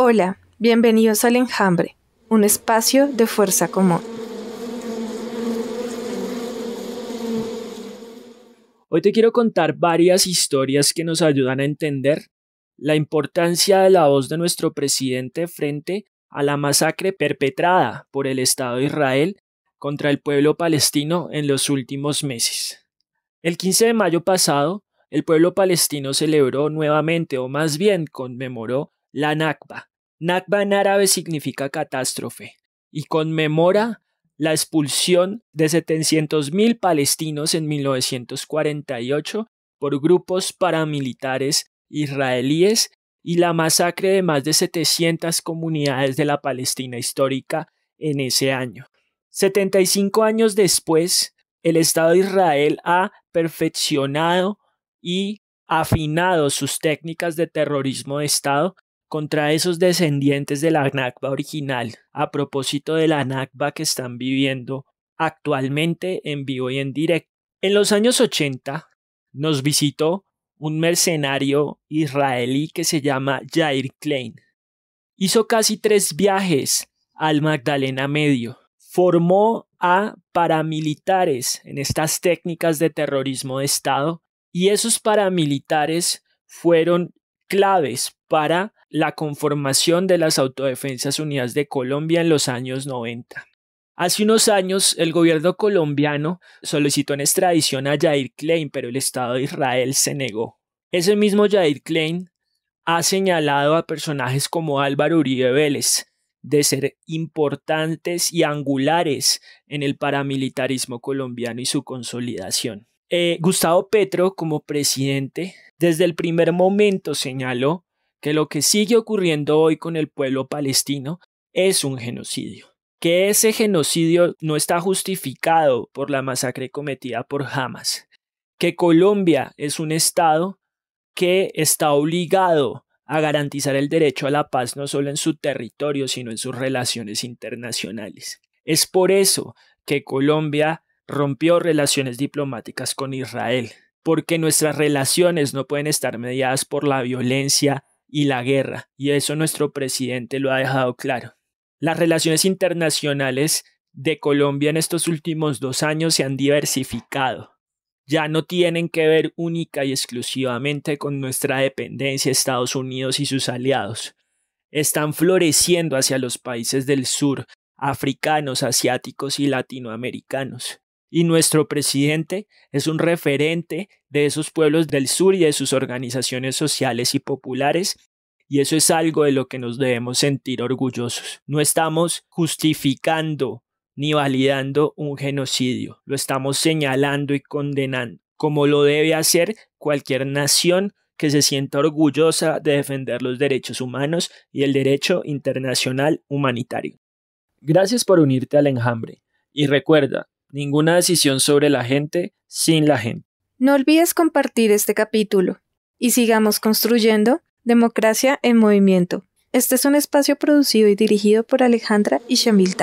Hola, bienvenidos al Enjambre, un espacio de fuerza común. Hoy te quiero contar varias historias que nos ayudan a entender la importancia de la voz de nuestro presidente frente a la masacre perpetrada por el Estado de Israel contra el pueblo palestino en los últimos meses. El 15 de mayo pasado, el pueblo palestino celebró nuevamente, o más bien conmemoró, la Nakba. Nakba en árabe significa catástrofe y conmemora la expulsión de 700.000 palestinos en 1948 por grupos paramilitares israelíes y la masacre de más de 700 comunidades de la Palestina histórica en ese año. 75 años después, el Estado de Israel ha perfeccionado y afinado sus técnicas de terrorismo de Estado contra esos descendientes de la Nakba original, a propósito de la Nakba que están viviendo actualmente en vivo y en directo. En los años 80 nos visitó un mercenario israelí que se llama Jair Klein. Hizo casi tres viajes al Magdalena Medio. Formó a paramilitares en estas técnicas de terrorismo de Estado y esos paramilitares fueron claves para la conformación de las Autodefensas Unidas de Colombia en los años 90. Hace unos años, el gobierno colombiano solicitó en extradición a Jair Klein, pero el Estado de Israel se negó. Ese mismo Jair Klein ha señalado a personajes como Álvaro Uribe Vélez de ser importantes y angulares en el paramilitarismo colombiano y su consolidación. Eh, Gustavo Petro, como presidente, desde el primer momento señaló que lo que sigue ocurriendo hoy con el pueblo palestino es un genocidio, que ese genocidio no está justificado por la masacre cometida por Hamas, que Colombia es un Estado que está obligado a garantizar el derecho a la paz no solo en su territorio, sino en sus relaciones internacionales. Es por eso que Colombia rompió relaciones diplomáticas con Israel, porque nuestras relaciones no pueden estar mediadas por la violencia y la guerra, y eso nuestro presidente lo ha dejado claro. Las relaciones internacionales de Colombia en estos últimos dos años se han diversificado. Ya no tienen que ver única y exclusivamente con nuestra dependencia Estados Unidos y sus aliados. Están floreciendo hacia los países del sur, africanos, asiáticos y latinoamericanos y nuestro presidente es un referente de esos pueblos del sur y de sus organizaciones sociales y populares. Y eso es algo de lo que nos debemos sentir orgullosos. No estamos justificando ni validando un genocidio, lo estamos señalando y condenando, como lo debe hacer cualquier nación que se sienta orgullosa de defender los derechos humanos y el derecho internacional humanitario. Gracias por unirte al enjambre y recuerda, Ninguna decisión sobre la gente sin la gente. No olvides compartir este capítulo y sigamos construyendo Democracia en Movimiento. Este es un espacio producido y dirigido por Alejandra y Shamil